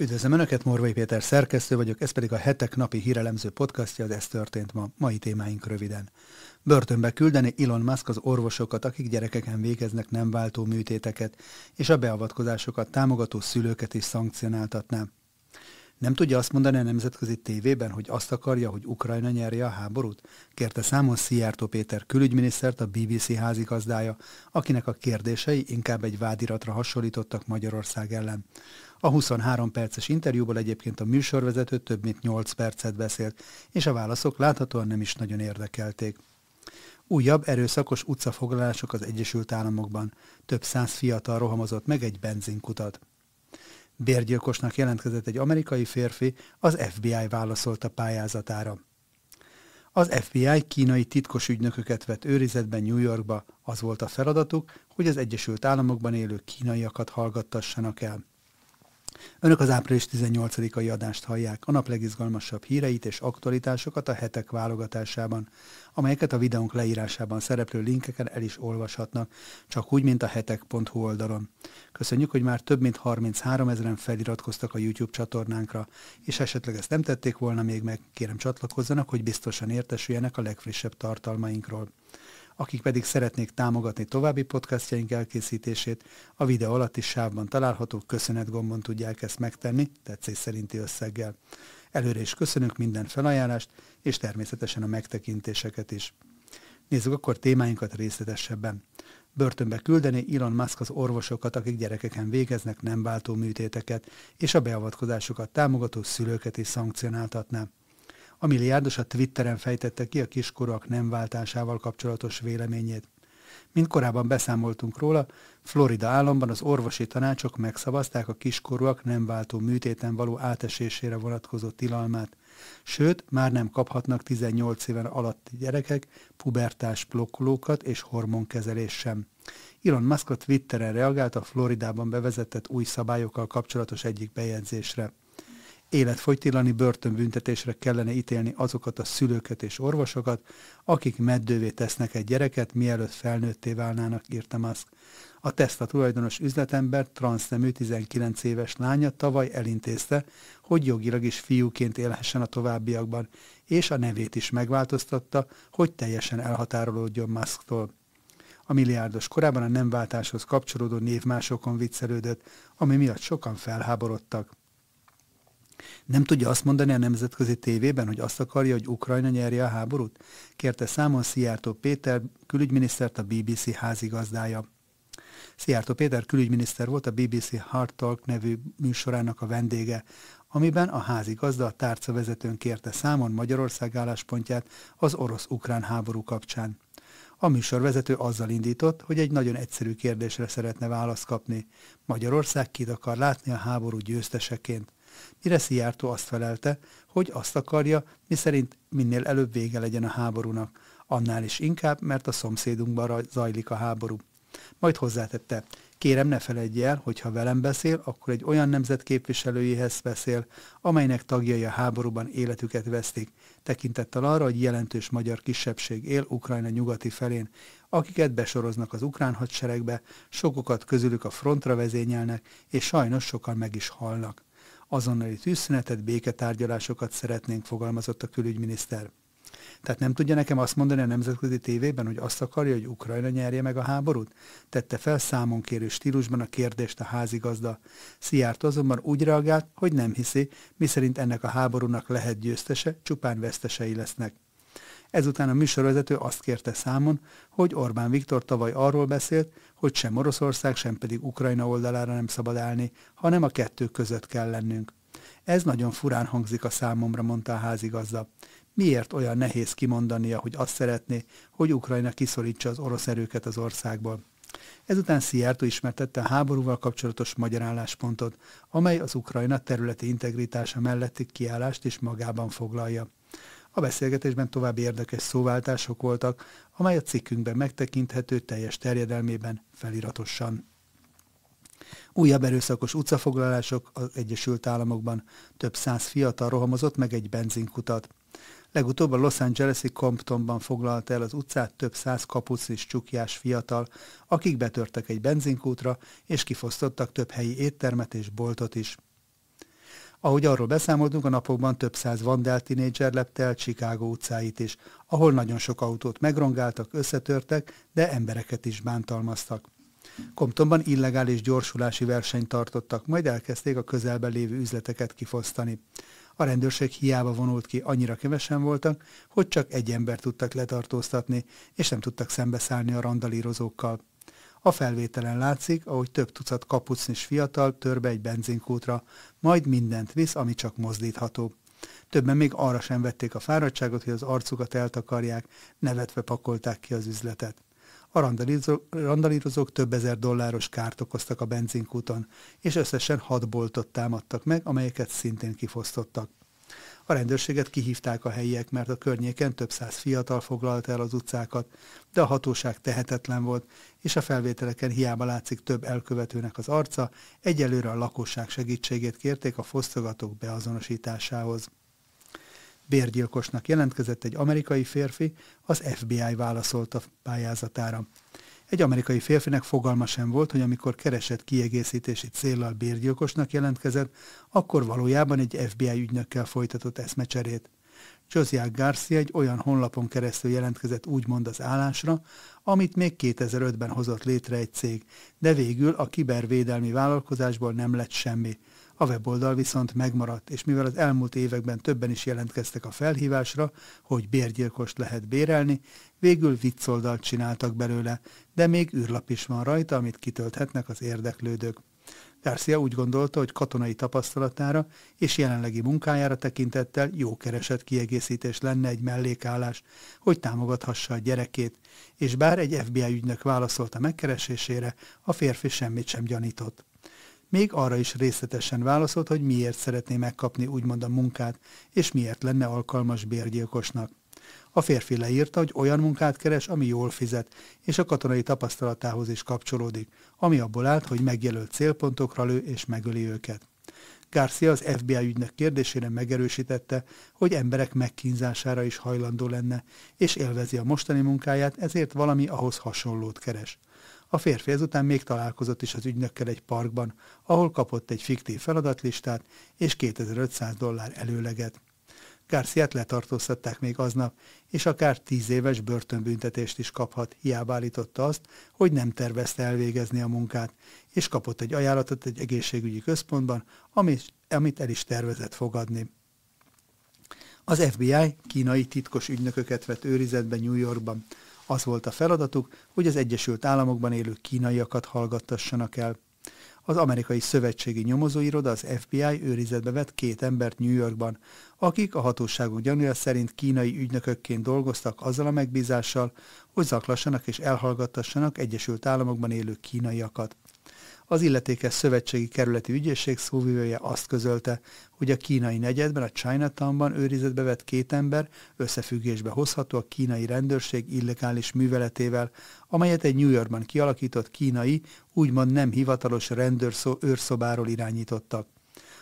Üdvözlöm Önöket, Morvai Péter szerkesztő vagyok, ez pedig a hetek napi hírelemző podcastja, de ez történt ma, mai témáink röviden. Börtönbe küldeni Elon Musk az orvosokat, akik gyerekeken végeznek nem váltó műtéteket, és a beavatkozásokat támogató szülőket is szankcionáltatná. Nem tudja azt mondani a nemzetközi tévében, hogy azt akarja, hogy Ukrajna nyerje a háborút? Kérte számon Szijjártó Péter külügyminisztert, a BBC házigazdája, akinek a kérdései inkább egy vádiratra hasonlítottak Magyarország ellen. A 23 perces interjúból egyébként a műsorvezető több mint 8 percet beszélt, és a válaszok láthatóan nem is nagyon érdekelték. Újabb erőszakos utcafoglalások az Egyesült Államokban. Több száz fiatal rohamozott meg egy benzinkutat. Bérgyilkosnak jelentkezett egy amerikai férfi, az FBI válaszolta pályázatára. Az FBI kínai titkos ügynököket vett őrizetben New Yorkba, az volt a feladatuk, hogy az Egyesült Államokban élő kínaiakat hallgattassanak el. Önök az április 18-ai adást hallják, a nap legizgalmasabb híreit és aktualitásokat a hetek válogatásában, amelyeket a videónk leírásában szereplő linkeken el is olvashatnak, csak úgy, mint a hetek.hu oldalon. Köszönjük, hogy már több mint 33 ezeren feliratkoztak a YouTube csatornánkra, és esetleg ezt nem tették volna még meg, kérem csatlakozzanak, hogy biztosan értesüljenek a legfrissebb tartalmainkról akik pedig szeretnék támogatni további podcastjaink elkészítését, a videó alatti sávban található köszönet gombon tudják ezt megtenni, tetszés szerinti összeggel. Előre is köszönünk minden felajánlást, és természetesen a megtekintéseket is. Nézzük akkor témáinkat részletesebben. Börtönbe küldeni Elon Musk az orvosokat, akik gyerekeken végeznek nem váltó műtéteket, és a beavatkozásokat támogató szülőket is szankcionáltatná. A milliárdos a Twitteren fejtette ki a kiskorúak nem váltásával kapcsolatos véleményét. Mint korábban beszámoltunk róla, Florida államban az orvosi tanácsok megszavazták a kiskorúak nem váltó műtéten való átesésére vonatkozó tilalmát. Sőt, már nem kaphatnak 18 éven alatti gyerekek pubertás blokkolókat és hormonkezelés sem. Elon Musk a Twitteren reagált a Floridában bevezetett új szabályokkal kapcsolatos egyik bejegyzésre életfogytilani börtönbüntetésre kellene ítélni azokat a szülőket és orvosokat, akik meddővé tesznek egy gyereket, mielőtt felnőtté válnának, írta Musk. A Tesla tulajdonos üzletember transznemű 19 éves lánya tavaly elintézte, hogy jogilag is fiúként élhessen a továbbiakban, és a nevét is megváltoztatta, hogy teljesen elhatárolódjon Musktól. A milliárdos korábban a nemváltáshoz kapcsolódó névmásokon viccelődött, ami miatt sokan felháborodtak. Nem tudja azt mondani a nemzetközi tévében, hogy azt akarja, hogy Ukrajna nyerje a háborút? Kérte számon Szijjártó Péter, külügyminisztert a BBC házigazdája. Szijjártó Péter külügyminiszter volt a BBC Hard Talk nevű műsorának a vendége, amiben a házigazda a tárcavezetőn kérte számon Magyarország álláspontját az orosz-ukrán háború kapcsán. A műsorvezető azzal indított, hogy egy nagyon egyszerű kérdésre szeretne választ kapni. Magyarország kit akar látni a háború győzteseként? Mire Szijjártó azt felelte, hogy azt akarja, miszerint minél előbb vége legyen a háborúnak, annál is inkább, mert a szomszédunkban zajlik a háború. Majd hozzátette, kérem ne feledj el, hogy ha velem beszél, akkor egy olyan nemzet képviselőjéhez beszél, amelynek tagjai a háborúban életüket veszték, tekintettel arra, hogy jelentős magyar kisebbség él Ukrajna nyugati felén, akiket besoroznak az ukrán hadseregbe, sokokat közülük a frontra vezényelnek, és sajnos sokan meg is halnak azonnali tűzszünetet, béketárgyalásokat szeretnénk, fogalmazott a külügyminiszter. Tehát nem tudja nekem azt mondani a nemzetközi tévében, hogy azt akarja, hogy Ukrajna nyerje meg a háborút? Tette fel számon kérő stílusban a kérdést a házigazda. Szijjártó azonban úgy reagált, hogy nem hiszi, miszerint ennek a háborúnak lehet győztese, csupán vesztesei lesznek. Ezután a műsorvezető azt kérte számon, hogy Orbán Viktor tavaly arról beszélt, hogy sem Oroszország, sem pedig Ukrajna oldalára nem szabad állni, hanem a kettő között kell lennünk. Ez nagyon furán hangzik a számomra, mondta a házigazda. Miért olyan nehéz kimondania, hogy azt szeretné, hogy Ukrajna kiszorítsa az orosz erőket az országból? Ezután Szijjártó ismertette a háborúval kapcsolatos magyar álláspontot, amely az Ukrajna területi integritása melletti kiállást is magában foglalja. A beszélgetésben további érdekes szóváltások voltak, amely a cikkünkben megtekinthető teljes terjedelmében feliratosan. Újabb erőszakos utcafoglalások az Egyesült Államokban. Több száz fiatal rohamozott meg egy benzinkutat. Legutóbb a Los Angeles-i Comptonban foglalt el az utcát több száz és csukjás fiatal, akik betörtek egy benzinkútra és kifosztottak több helyi éttermet és boltot is. Ahogy arról beszámoltunk, a napokban több száz vandál tinédzser lepte el Chicago utcáit is, ahol nagyon sok autót megrongáltak, összetörtek, de embereket is bántalmaztak. Comptonban illegális gyorsulási versenyt tartottak, majd elkezdték a közelben lévő üzleteket kifosztani. A rendőrség hiába vonult ki, annyira kevesen voltak, hogy csak egy ember tudtak letartóztatni, és nem tudtak szembeszállni a randalírozókkal. A felvételen látszik, ahogy több tucat kapucnis fiatal törbe egy benzinkútra, majd mindent visz, ami csak mozdítható. Többen még arra sem vették a fáradtságot, hogy az arcukat eltakarják, nevetve pakolták ki az üzletet. A randalírozók több ezer dolláros kárt okoztak a benzinkúton, és összesen hat boltot támadtak meg, amelyeket szintén kifosztottak. A rendőrséget kihívták a helyiek, mert a környéken több száz fiatal foglalt el az utcákat, de a hatóság tehetetlen volt, és a felvételeken hiába látszik több elkövetőnek az arca, egyelőre a lakosság segítségét kérték a fosztogatók beazonosításához. Bérgyilkosnak jelentkezett egy amerikai férfi, az FBI válaszolt a pályázatára. Egy amerikai férfinek fogalma sem volt, hogy amikor keresett kiegészítési céllal bérgyilkosnak jelentkezett, akkor valójában egy FBI ügynökkel folytatott eszmecserét. Josiah Garcia egy olyan honlapon keresztül jelentkezett úgymond az állásra, amit még 2005-ben hozott létre egy cég, de végül a kibervédelmi vállalkozásból nem lett semmi. A weboldal viszont megmaradt, és mivel az elmúlt években többen is jelentkeztek a felhívásra, hogy bérgyilkost lehet bérelni, végül viccoldalt csináltak belőle, de még űrlap is van rajta, amit kitölthetnek az érdeklődők. Garcia úgy gondolta, hogy katonai tapasztalatára és jelenlegi munkájára tekintettel jó keresett kiegészítés lenne egy mellékállás, hogy támogathassa a gyerekét, és bár egy FBI ügynök válaszolt a megkeresésére, a férfi semmit sem gyanított. Még arra is részletesen válaszolt, hogy miért szeretné megkapni úgymond a munkát, és miért lenne alkalmas bérgyilkosnak. A férfi leírta, hogy olyan munkát keres, ami jól fizet, és a katonai tapasztalatához is kapcsolódik, ami abból állt, hogy megjelölt célpontokra lő és megöli őket. Garcia az FBI ügynök kérdésére megerősítette, hogy emberek megkínzására is hajlandó lenne, és élvezi a mostani munkáját, ezért valami ahhoz hasonlót keres. A férfi ezután még találkozott is az ügynökkel egy parkban, ahol kapott egy fiktív feladatlistát és 2500 dollár előleget. Garciát letartóztatták még aznap, és akár tíz éves börtönbüntetést is kaphat, hiába állította azt, hogy nem tervezte elvégezni a munkát, és kapott egy ajánlatot egy egészségügyi központban, amit, amit el is tervezett fogadni. Az FBI kínai titkos ügynököket vett őrizetbe New Yorkban. Az volt a feladatuk, hogy az Egyesült Államokban élő kínaiakat hallgattassanak el az amerikai szövetségi nyomozóiroda, az FBI őrizetbe vett két embert New Yorkban, akik a hatóságok gyanúja szerint kínai ügynökökként dolgoztak azzal a megbízással, hogy zaklassanak és elhallgattassanak Egyesült Államokban élő kínaiakat. Az illetékes szövetségi kerületi ügyészség szóvivője azt közölte, hogy a kínai negyedben, a Chinatownban őrizetbe vett két ember összefüggésbe hozható a kínai rendőrség illegális műveletével, amelyet egy New Yorkban kialakított kínai, úgymond nem hivatalos rendőrszó őrszobáról irányítottak.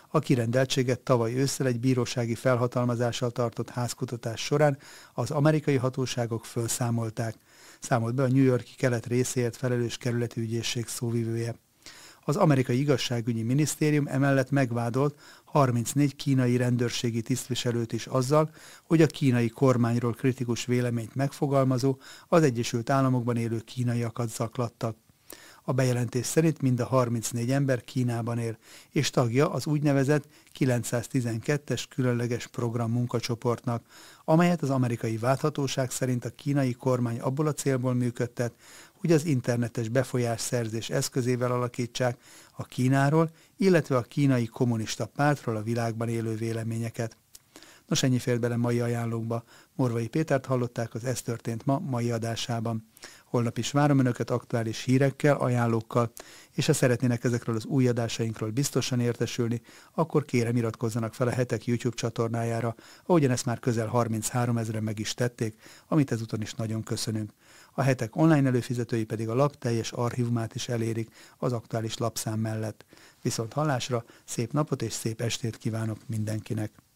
A kirendeltséget tavaly ősszel egy bírósági felhatalmazással tartott házkutatás során az amerikai hatóságok felszámolták, számolt be a New Yorki kelet részéért felelős kerületi ügyészség szóvivője. Az amerikai igazságügyi minisztérium emellett megvádolt 34 kínai rendőrségi tisztviselőt is azzal, hogy a kínai kormányról kritikus véleményt megfogalmazó, az Egyesült Államokban élő kínaiakat zaklattak. A bejelentés szerint mind a 34 ember Kínában él, és tagja az úgynevezett 912-es különleges program munkacsoportnak, amelyet az amerikai válthatóság szerint a kínai kormány abból a célból működtet, hogy az internetes szerzés eszközével alakítsák a Kínáról, illetve a kínai kommunista pártról a világban élő véleményeket. Nos, ennyi fér bele mai ajánlókba. Morvai Pétert hallották az Ez történt ma mai adásában. Holnap is várom Önöket aktuális hírekkel, ajánlókkal, és ha szeretnének ezekről az új adásainkról biztosan értesülni, akkor kérem iratkozzanak fel a hetek YouTube csatornájára, ahogyan ezt már közel 33 ezeren meg is tették, amit ezúton is nagyon köszönünk a hetek online előfizetői pedig a lap teljes archívumát is elérik az aktuális lapszám mellett. Viszont hallásra szép napot és szép estét kívánok mindenkinek!